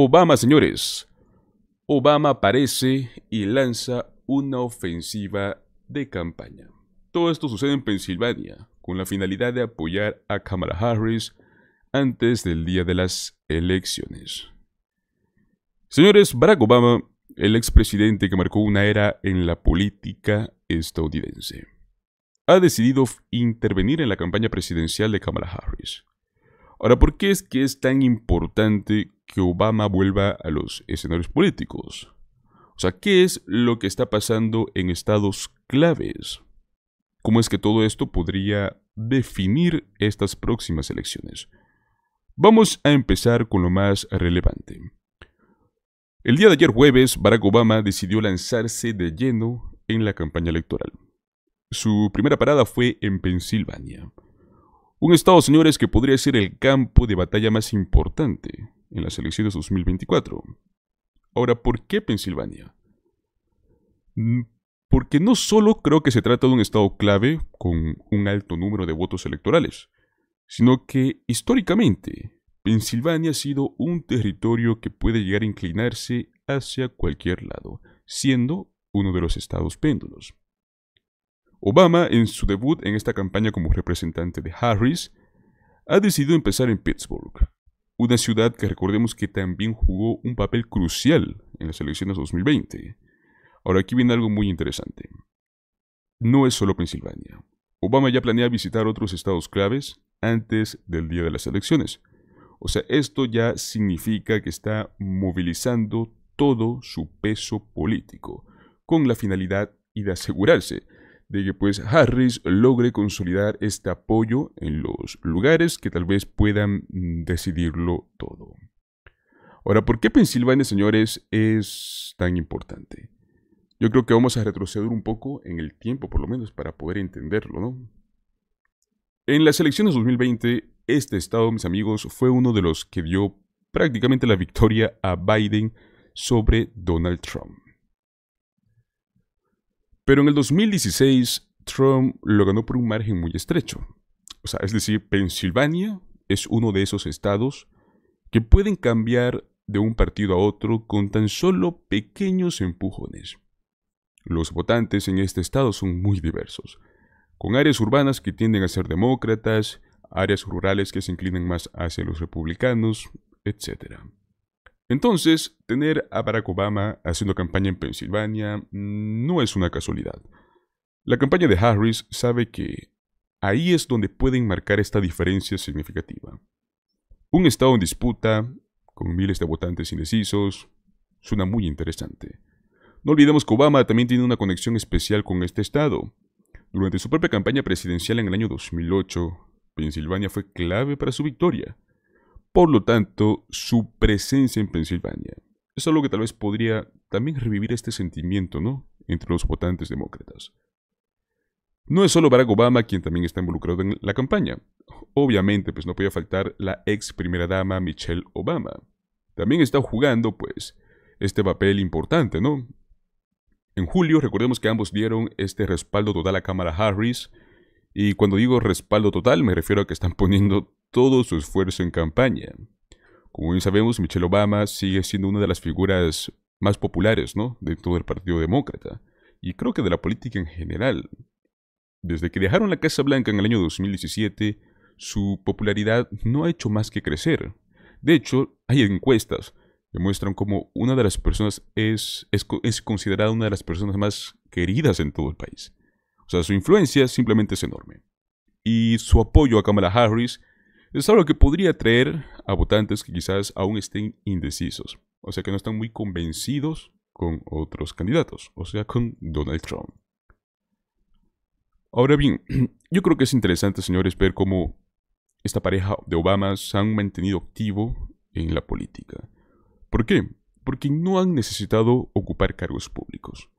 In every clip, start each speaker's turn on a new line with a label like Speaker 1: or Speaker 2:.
Speaker 1: Obama, señores. Obama aparece y lanza una ofensiva de campaña. Todo esto sucede en Pensilvania con la finalidad de apoyar a Kamala Harris antes del día de las elecciones. Señores, Barack Obama, el expresidente que marcó una era en la política estadounidense, ha decidido intervenir en la campaña presidencial de Kamala Harris. Ahora, ¿por qué es que es tan importante que Obama vuelva a los escenarios políticos? O sea, ¿qué es lo que está pasando en estados claves? ¿Cómo es que todo esto podría definir estas próximas elecciones? Vamos a empezar con lo más relevante. El día de ayer jueves, Barack Obama decidió lanzarse de lleno en la campaña electoral. Su primera parada fue en Pensilvania. Un estado, señores, que podría ser el campo de batalla más importante en las elecciones 2024. Ahora, ¿por qué Pensilvania? Mm, porque no solo creo que se trata de un estado clave con un alto número de votos electorales, sino que históricamente Pensilvania ha sido un territorio que puede llegar a inclinarse hacia cualquier lado, siendo uno de los estados péndulos. Obama, en su debut en esta campaña como representante de Harris, ha decidido empezar en Pittsburgh, una ciudad que recordemos que también jugó un papel crucial en las elecciones de 2020. Ahora aquí viene algo muy interesante. No es solo Pensilvania. Obama ya planea visitar otros estados claves antes del día de las elecciones. O sea, esto ya significa que está movilizando todo su peso político, con la finalidad y de asegurarse de que pues Harris logre consolidar este apoyo en los lugares que tal vez puedan mm, decidirlo todo. Ahora, ¿por qué Pensilvania, señores, es tan importante? Yo creo que vamos a retroceder un poco en el tiempo, por lo menos, para poder entenderlo, ¿no? En las elecciones 2020, este estado, mis amigos, fue uno de los que dio prácticamente la victoria a Biden sobre Donald Trump. Pero en el 2016, Trump lo ganó por un margen muy estrecho. O sea, es decir, Pensilvania es uno de esos estados que pueden cambiar de un partido a otro con tan solo pequeños empujones. Los votantes en este estado son muy diversos, con áreas urbanas que tienden a ser demócratas, áreas rurales que se inclinan más hacia los republicanos, etcétera. Entonces, tener a Barack Obama haciendo campaña en Pensilvania no es una casualidad. La campaña de Harris sabe que ahí es donde pueden marcar esta diferencia significativa. Un estado en disputa, con miles de votantes indecisos, suena muy interesante. No olvidemos que Obama también tiene una conexión especial con este estado. Durante su propia campaña presidencial en el año 2008, Pensilvania fue clave para su victoria. Por lo tanto, su presencia en Pensilvania es algo que tal vez podría también revivir este sentimiento, ¿no? Entre los votantes demócratas. No es solo Barack Obama quien también está involucrado en la campaña. Obviamente, pues no podía faltar la ex primera dama Michelle Obama. También está jugando, pues, este papel importante, ¿no? En julio, recordemos que ambos dieron este respaldo total a Cámara Harris. Y cuando digo respaldo total, me refiero a que están poniendo todo su esfuerzo en campaña. Como bien sabemos, Michelle Obama sigue siendo una de las figuras más populares ¿no? todo el Partido Demócrata, y creo que de la política en general. Desde que dejaron la Casa Blanca en el año 2017, su popularidad no ha hecho más que crecer. De hecho, hay encuestas que muestran como una de las personas es, es, es, considerada una de las personas más queridas en todo el país. O sea, su influencia simplemente es enorme. Y su apoyo a Kamala Harris es algo que podría atraer a votantes que quizás aún estén indecisos, o sea que no están muy convencidos con otros candidatos, o sea con Donald Trump. Ahora bien, yo creo que es interesante, señores, ver cómo esta pareja de Obama se han mantenido activo en la política. ¿Por qué? Porque no han necesitado ocupar cargos públicos.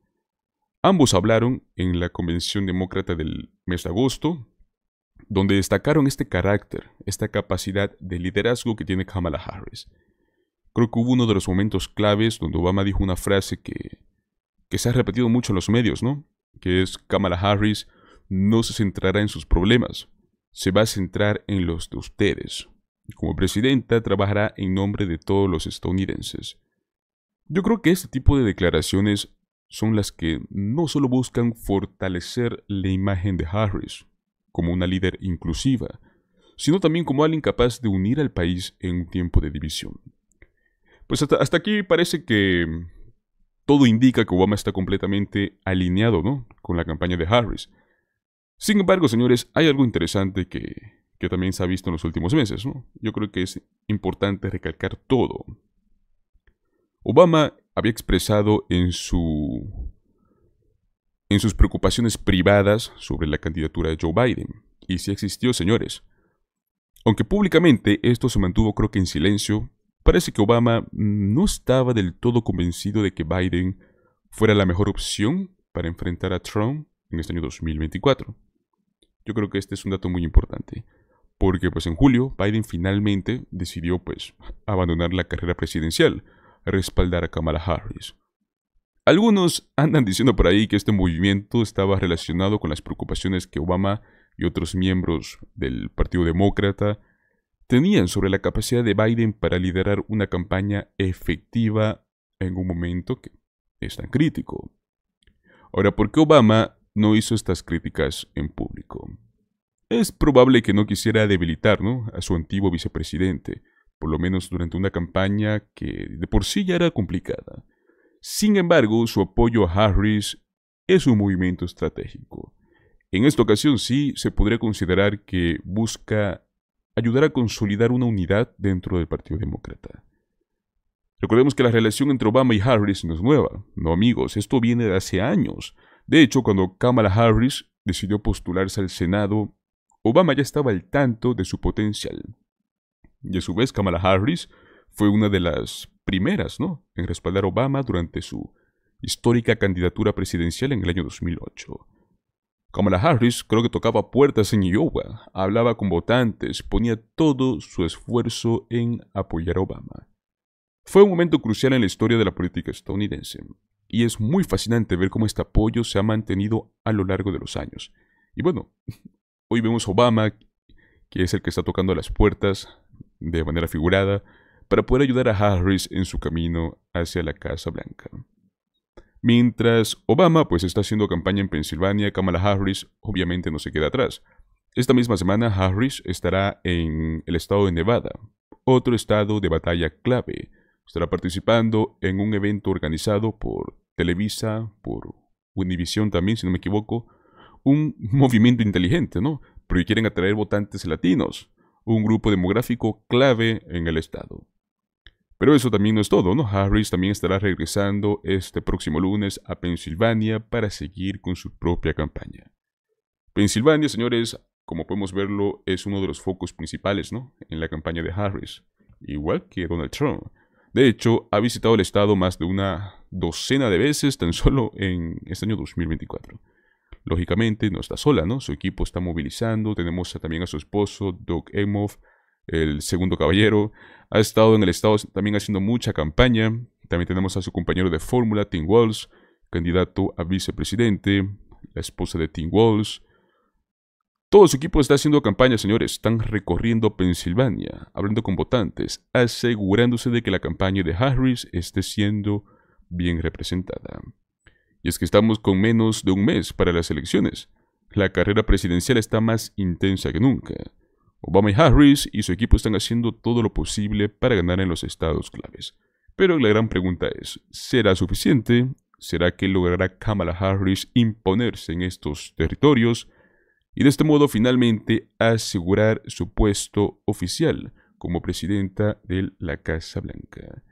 Speaker 1: Ambos hablaron en la Convención Demócrata del mes de agosto donde destacaron este carácter, esta capacidad de liderazgo que tiene Kamala Harris. Creo que hubo uno de los momentos claves donde Obama dijo una frase que, se ha repetido mucho en los medios, ¿no? Que es Kamala Harris no se centrará en sus problemas, se va a centrar en los de ustedes. Y Como presidenta trabajará en nombre de todos los estadounidenses. Yo creo que este tipo de declaraciones son las que no solo buscan fortalecer la imagen de Harris, como una líder inclusiva, sino también como alguien capaz de unir al país en un tiempo de división. Pues hasta, aquí parece que todo indica que Obama está completamente alineado ¿no? con la campaña de Harris. Sin embargo, señores, hay algo interesante que, que también se ha visto en los últimos meses. Yo creo que es importante recalcar todo. Obama había expresado en su en sus preocupaciones privadas sobre la candidatura de Joe Biden. Y si existió, señores. Aunque públicamente esto se mantuvo creo que en silencio, parece que Obama no estaba del todo convencido de que Biden fuera la mejor opción para enfrentar a Trump en este año 2024. Yo creo que este es un dato muy importante, porque pues en julio Biden finalmente decidió pues abandonar la carrera presidencial, respaldar a Kamala Harris. Algunos andan diciendo por ahí que este movimiento estaba relacionado con las preocupaciones que Obama y otros miembros del Partido Demócrata tenían sobre la capacidad de Biden para liderar una campaña efectiva en un momento que es tan crítico. Ahora, ¿por qué Obama no hizo estas críticas en público? Es probable que no quisiera debilitar a su antiguo vicepresidente, por lo menos durante una campaña que de por sí ya era complicada. Sin embargo, su apoyo a Harris es un movimiento estratégico. En esta ocasión sí se podría considerar que busca ayudar a consolidar una unidad dentro del Partido Demócrata. Recordemos que la relación entre Obama y Harris no es nueva. No amigos, esto viene de hace años. De hecho, cuando Kamala Harris decidió postularse al Senado, Obama ya estaba al tanto de su potencial. Y a su vez, Kamala Harris fue una de las primeras ¿no? en respaldar a Obama durante su histórica candidatura presidencial en el año 2008. Kamala Harris creo que tocaba puertas en Iowa, hablaba con votantes, ponía todo su esfuerzo en apoyar a Obama. Fue un momento crucial en la historia de la política estadounidense, y es muy fascinante ver cómo este apoyo se ha mantenido a lo largo de los años. Y bueno, hoy vemos a Obama, que es el que está tocando las puertas de manera figurada para poder ayudar a Harris en su camino hacia la Casa Blanca. Mientras Obama pues está haciendo campaña en Pensilvania, Kamala Harris obviamente no se queda atrás. Esta misma semana Harris estará en el estado de Nevada, otro estado de batalla clave. Estará participando en un evento organizado por Televisa, por Univision también, si no me equivoco. Un movimiento inteligente, ¿no? Pero quieren atraer votantes latinos, un grupo demográfico clave en el estado. Pero eso también no es todo, ¿no? Harris también estará regresando este próximo lunes a Pensilvania para seguir con su propia campaña. Pensilvania, señores, como podemos verlo, es uno de los focos principales, ¿no? En la campaña de Harris, igual que Donald Trump. De hecho, ha visitado el estado más de una docena de veces tan solo en este año 2024. Lógicamente, no está sola, ¿no? Su equipo está movilizando, tenemos también a su esposo, Doug Emhoff, el segundo caballero. Ha estado en el estado también haciendo mucha campaña. También tenemos a su compañero de fórmula, Tim Walls, candidato a vicepresidente, la esposa de Tim Walls. Todo su equipo está haciendo campaña, señores. Están recorriendo Pensilvania, hablando con votantes, asegurándose de que la campaña de Harris esté siendo bien representada. Y es que estamos con menos de un mes para las elecciones. La carrera presidencial está más intensa que nunca. Obama y Harris y su equipo están haciendo todo lo posible para ganar en los estados claves. Pero la gran pregunta es, ¿será suficiente? ¿Será que logrará Kamala Harris imponerse en estos territorios? Y de este modo finalmente asegurar su puesto oficial como presidenta de la Casa Blanca.